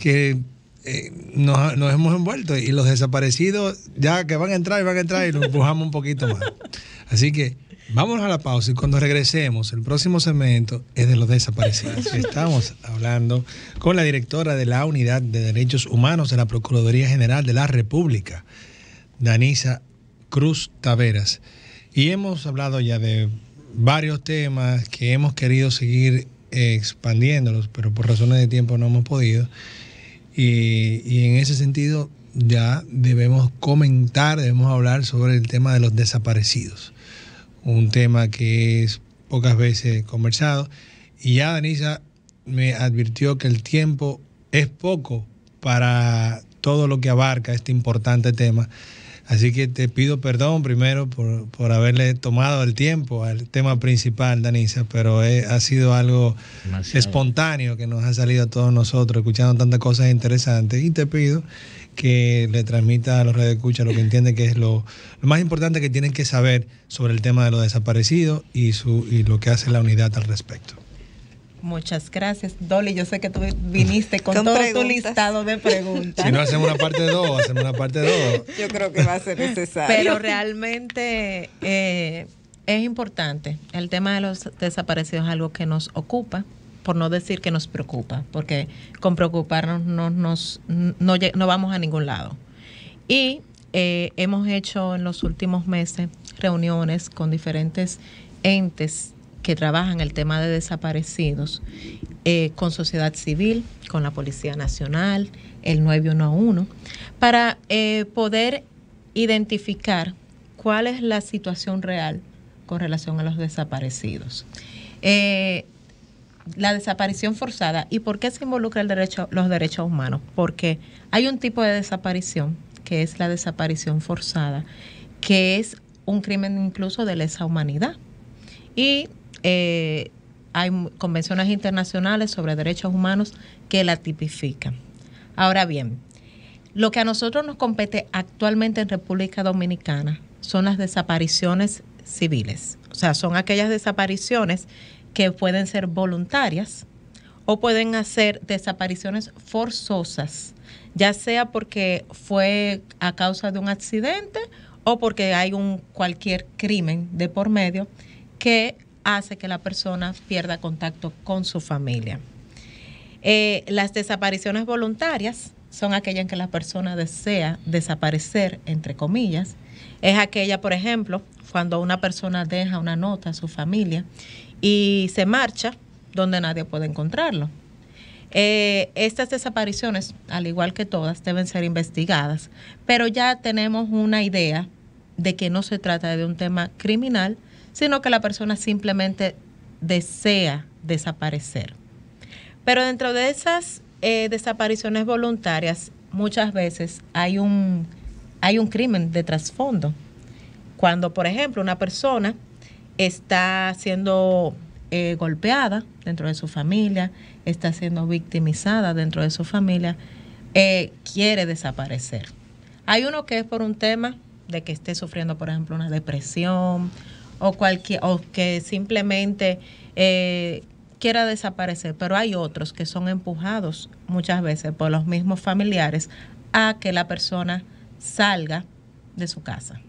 que eh, nos, nos, hemos envuelto y los desaparecidos, ya que van a entrar y van a entrar y los empujamos un poquito más. Así que... Vamos a la pausa y cuando regresemos, el próximo segmento es de los desaparecidos. Estamos hablando con la directora de la Unidad de Derechos Humanos de la Procuraduría General de la República, Danisa Cruz Taveras. Y hemos hablado ya de varios temas que hemos querido seguir expandiéndolos, pero por razones de tiempo no hemos podido. Y, y, en ese sentido ya debemos comentar, debemos hablar sobre el tema de los desaparecidos un tema que es pocas veces conversado. Y ya Danisa me advirtió que el tiempo es poco para todo lo que abarca este importante tema. Así que te pido perdón primero por, haberle tomado el tiempo al tema principal, Danisa, pero ha sido algo espontáneo que nos ha salido a todos nosotros, escuchando tantas cosas interesantes. Y te pido que le transmita a los redes escucha lo que entiende que es lo, más importante que tienen que saber sobre el tema de los desaparecidos y, su, y lo que hace la unidad al respecto.
Muchas gracias, Dolly. Yo sé que tú viniste con, todo tu listado de preguntas. Si
no hacemos una parte dos, hacemos una parte dos. Yo creo que va a ser necesario. Pero
realmente eh,
es importante. El tema de los desaparecidos es algo que nos ocupa por no decir que nos preocupa, porque con preocuparnos no, nos, no, vamos a ningún lado. Y eh, hemos hecho en los últimos meses reuniones con diferentes entes que trabajan el tema de desaparecidos, eh, con sociedad civil, con la Policía Nacional, el 911, para eh, poder identificar cuál es la situación real con relación a los desaparecidos la desaparición forzada. ¿Y por qué se involucra el derecho, los derechos humanos? Porque hay un tipo de desaparición, que es la desaparición forzada, que es un crimen incluso de lesa humanidad. Y eh, hay convenciones internacionales sobre derechos humanos que la tipifican. Ahora bien, lo que a nosotros nos compete actualmente en República Dominicana son las desapariciones civiles. O sea, son aquellas desapariciones que pueden ser voluntarias o pueden hacer desapariciones forzosas, ya sea porque fue a causa de un accidente o porque hay un cualquier crimen de por medio que hace que la persona pierda contacto con su familia. Eh, las desapariciones voluntarias son aquellas en que la persona desea desaparecer, entre comillas. Es aquella, por ejemplo, cuando una persona deja una nota a su familia y se marcha donde nadie puede encontrarlo. Eh, estas desapariciones, al igual que todas, deben ser investigadas, pero ya tenemos una idea de que no se trata de un tema criminal, sino que la persona simplemente desea desaparecer. Pero dentro de esas eh, desapariciones voluntarias, muchas veces hay un, hay un crimen de trasfondo. Cuando, por ejemplo, una persona está siendo eh, golpeada dentro de su familia, está siendo victimizada dentro de su familia, eh, quiere desaparecer. Hay uno que es por un tema de que esté sufriendo, por ejemplo, una depresión o, cualquier, que simplemente eh, quiera desaparecer, pero hay otros que son empujados muchas veces por los mismos familiares a que la persona salga de su casa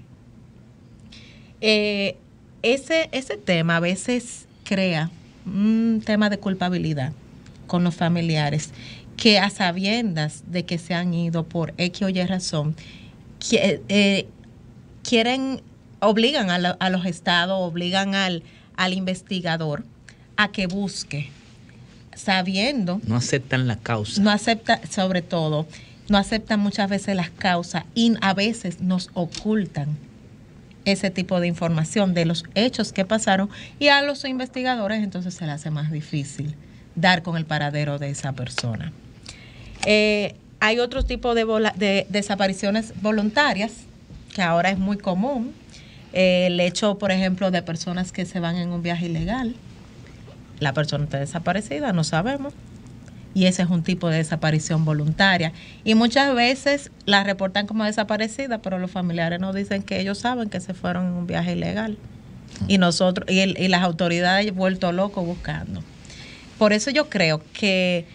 ese, ese tema a veces crea un tema de culpabilidad con los familiares que a sabiendas de que se han ido por X o Y razón, eh, eh, quieren, obligan a, los estados, obligan al, al investigador a que busque, sabiendo... No
aceptan la causa.
No acepta, sobre todo, no aceptan muchas veces las causas y a veces nos ocultan ese tipo de información de los hechos que pasaron y a los investigadores entonces se le hace más difícil dar con el paradero de esa persona. Eh, hay otro tipo de, desapariciones voluntarias que ahora es muy común. el hecho, por ejemplo, de personas que se van en un viaje ilegal. La persona está desaparecida, no sabemos y ese es un tipo de desaparición voluntaria. Y muchas veces la reportan como desaparecida, pero los familiares nos dicen que ellos saben que se fueron en un viaje ilegal. Y nosotros, y, las autoridades vuelto locos buscando. Por eso yo creo que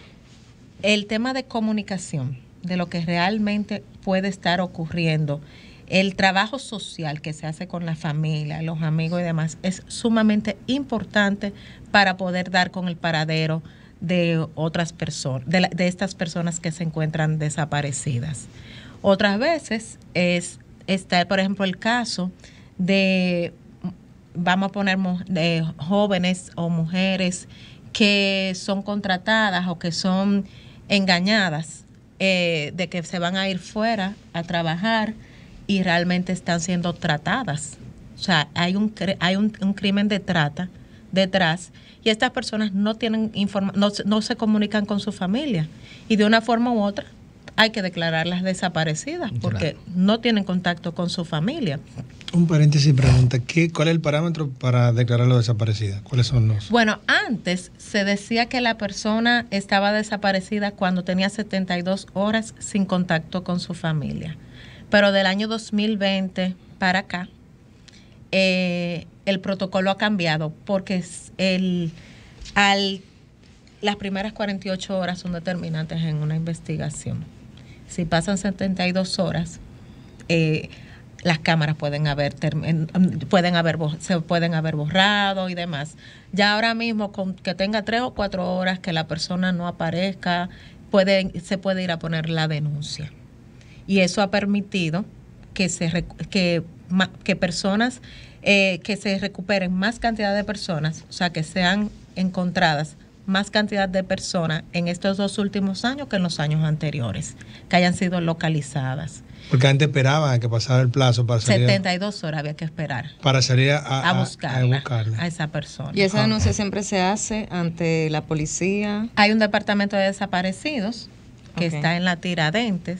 el tema de comunicación, de lo que realmente puede estar ocurriendo, el trabajo social que se hace con la familia, los amigos y demás, es sumamente importante para poder dar con el paradero de otras personas, de, de, estas personas que se encuentran desaparecidas. Otras veces es está, por ejemplo, el caso de, vamos a poner, de jóvenes o mujeres que son contratadas o que son engañadas eh, de que se van a ir fuera a trabajar y realmente están siendo tratadas. O sea, hay un, hay un crimen de trata detrás y estas personas no tienen informa no, no se comunican con su familia y de una forma u otra hay que declararlas desaparecidas porque no tienen contacto con su familia.
Un paréntesis pregunta, ¿qué, ¿cuál es el parámetro para declararlo desaparecida? ¿Cuáles son los?
Bueno, antes se decía que la persona estaba desaparecida cuando tenía 72 horas sin contacto con su familia, pero del año 2020 para acá eh, el protocolo ha cambiado porque el, al, las primeras 48 horas son determinantes en una investigación. Si pasan 72 horas, eh, las cámaras pueden haber um, pueden haber se pueden haber borrado y demás. Ya ahora mismo con que tenga tres o cuatro horas que la persona no aparezca, se puede ir a poner la denuncia. Y eso ha permitido que se que que personas eh, que se recuperen más cantidad de personas, o sea, que sean encontradas más cantidad de personas en estos dos últimos años que en los años anteriores, que hayan sido localizadas.
Porque antes esperaban que pasara el plazo para salir.
72 horas había que esperar.
Para salir a, a, a, esa persona. ¿Y esa
ah. denuncia
siempre se hace ante la policía? Hay un
departamento de desaparecidos que está en la Tiradentes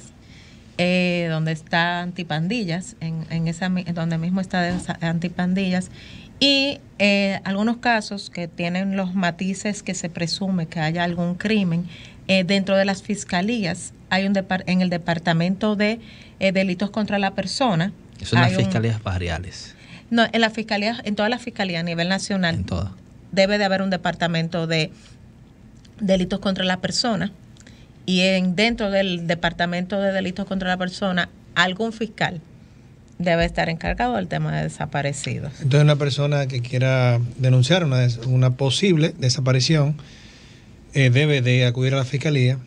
eh, donde está Antipandillas, en, en esa, donde mismo está Antipandillas, y eh, algunos casos que tienen los matices que se presume que haya algún crimen. Eh, dentro de las fiscalías hay un en el departamento de delitos contra la persona. Son las fiscalías
barriales.
No, en la fiscalía, en todas las fiscalías a nivel nacional. Debe de haber un departamento de delitos contra la persona y en, dentro del Departamento de Delitos contra la Persona, algún fiscal debe estar encargado del tema de desaparecidos.
Entonces una persona que quiera denunciar una, una posible desaparición eh, debe de acudir a la fiscalía,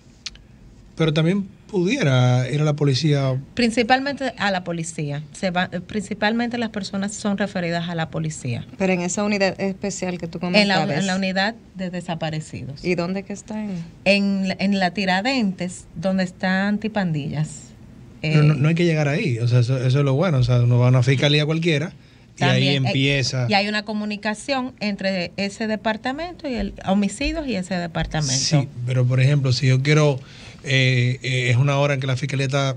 pero también pudiera ir a la policía?
Principalmente a la policía. Se va, eh, principalmente las personas son referidas a la policía.
Pero en esa unidad especial que tú
comentabas. En la,
unidad de desaparecidos. ¿Y dónde que están?
En, en la Tiradentes, donde están antipandillas. Eh, no,
no, hay que llegar ahí, o sea, eso, es lo bueno. O sea, uno va a una fiscalía cualquiera. y ahí eh, empieza. Y hay
una comunicación entre ese departamento y el homicidios y ese departamento. Sí,
pero por ejemplo, si yo quiero eh, eh, es una hora en que la fiscalía está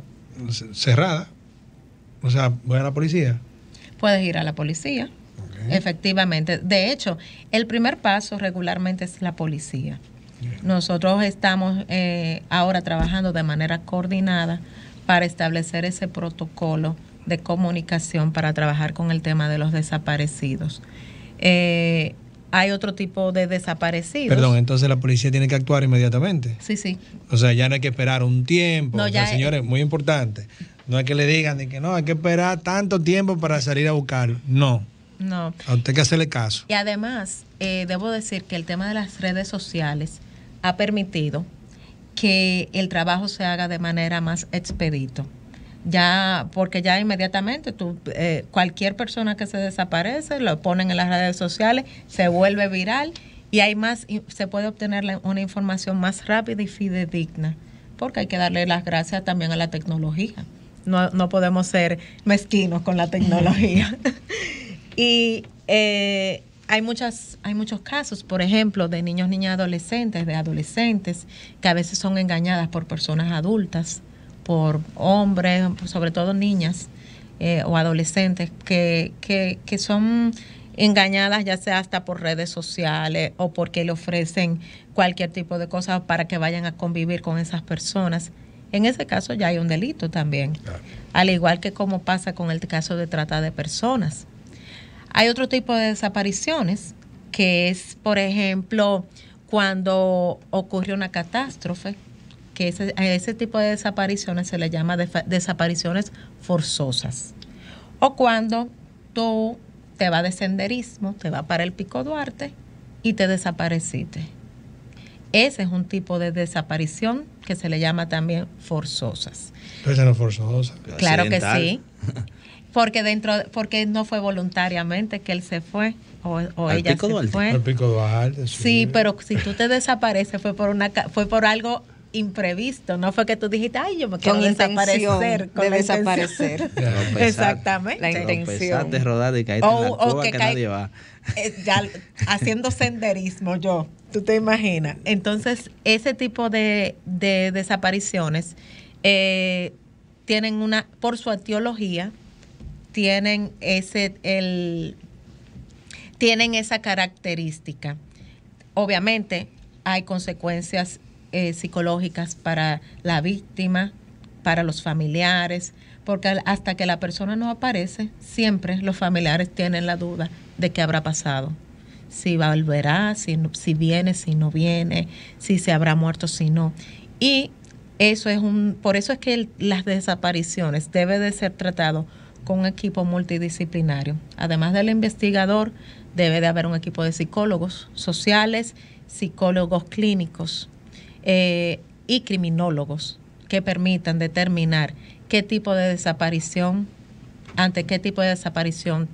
cerrada. O sea, voy a la policía.
Puedes ir a la policía. Efectivamente. De hecho, el primer paso regularmente es la policía. Nosotros estamos eh, ahora trabajando de manera coordinada para establecer ese protocolo de comunicación para trabajar con el tema de los desaparecidos hay otro tipo de desaparecidos. Perdón,
entonces la policía tiene que actuar inmediatamente. Sí, sí. O sea, ya no hay que esperar un tiempo. No, eh, señores, muy importante. No hay que le digan de que no, hay que esperar tanto tiempo para salir a buscar. No. No. A usted que hacerle caso.
Y además, eh, debo decir que el tema de las redes sociales ha permitido que el trabajo se haga de manera más expedito ya porque ya inmediatamente tú, eh, cualquier persona que se desaparece lo ponen en las redes sociales se vuelve viral y hay más se puede obtener una información más rápida y fidedigna porque hay que darle las gracias también a la tecnología no, no podemos ser mezquinos con la tecnología y eh, hay muchas hay muchos casos por ejemplo de niños niñas adolescentes de adolescentes que a veces son engañadas por personas adultas por hombres, sobre todo niñas eh, o adolescentes, que, son engañadas ya sea hasta por redes sociales o porque le ofrecen cualquier tipo de cosas para que vayan a convivir con esas personas. En ese caso ya hay un delito también, al igual que como pasa con el caso de trata de personas. Hay otro tipo de desapariciones, que es, por ejemplo, cuando ocurre una catástrofe, que ese, a ese tipo de desapariciones se le llama desapariciones forzosas. O cuando tú te vas de senderismo, te vas para el Pico Duarte y te desapareciste. Ese es un tipo de desaparición que se le llama también forzosas.
Pero no Claro que sí.
Porque dentro, porque no fue voluntariamente que él se fue o, ella fue.
pico Duarte, sí. pero
si tú te desapareces fue por una fue por algo imprevisto, no fue que tú dijiste, ay, yo me quiero con desaparecer. de desaparecer.
Exactamente. La intención. Pues, de rodar y o, la que, nadie
eh, haciendo senderismo yo, tú te imaginas. Entonces, ese tipo de, desapariciones eh, tienen una, por su etiología, tienen ese, el, tienen esa característica. Obviamente, hay consecuencias eh, psicológicas para la víctima, para los familiares, porque hasta que la persona no aparece, siempre los familiares tienen la duda de qué habrá pasado. Si volverá, si, no, si viene, si no viene, si se habrá muerto, si no. Y eso es un, por eso es que las desapariciones debe de ser tratado con un equipo multidisciplinario. Además del investigador, debe de haber un equipo de psicólogos sociales, psicólogos clínicos, eh, y criminólogos que permitan determinar qué tipo de desaparición, ante qué tipo de desaparición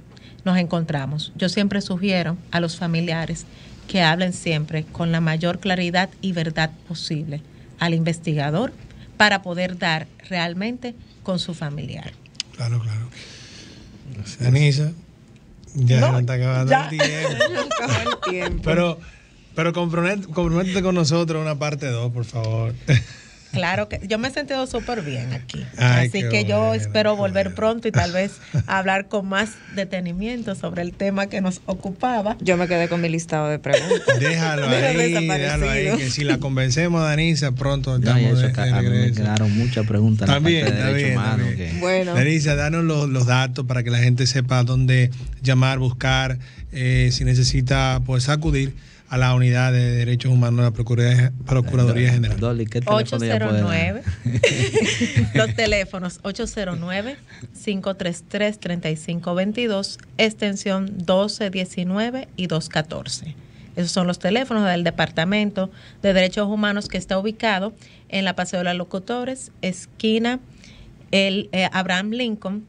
nos encontramos. Yo siempre sugiero a los familiares que hablen siempre con la mayor claridad y verdad posible al investigador para poder dar realmente con su familiar.
Claro, claro. Anisa, ya no, está acabando el tiempo. Pero pero comprométete con nosotros una parte dos, por favor.
Claro que yo me he sentido súper bien aquí. Así que yo espero volver pronto y tal vez hablar con más detenimiento sobre el tema que nos
ocupaba. Yo me quedé con mi listado de preguntas.
Déjalo ahí, déjalo ahí, que si la convencemos a Danisa, pronto estamos de, quedaron muchas preguntas. También, Danisa, danos los, datos para que la gente sepa dónde llamar, buscar, eh, si necesita pues acudir a la Unidad de Derechos Humanos de la Procuraduría, General. Dolly, ¿qué
809.
los
teléfonos 809-533-3522, extensión 1219 y 214. Esos son los teléfonos del Departamento de Derechos Humanos que está ubicado en la Paseo de los Locutores, esquina el, eh, Abraham Lincoln,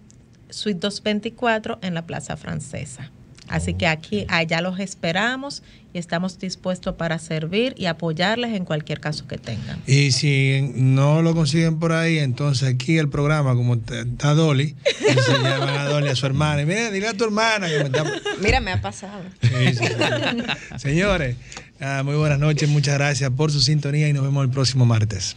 suite 224 en la Plaza Francesa. Así que aquí, allá los esperamos y estamos dispuestos para servir y apoyarles en cualquier caso
que tengan. Y si no lo consiguen por ahí, entonces aquí el programa, como está Dolly, se a Dolly a su hermana. Y mira, dile a tu hermana me
Mira, me ha pasado.
Señores, ah, muy buenas noches, muchas gracias por su sintonía y nos vemos el próximo martes.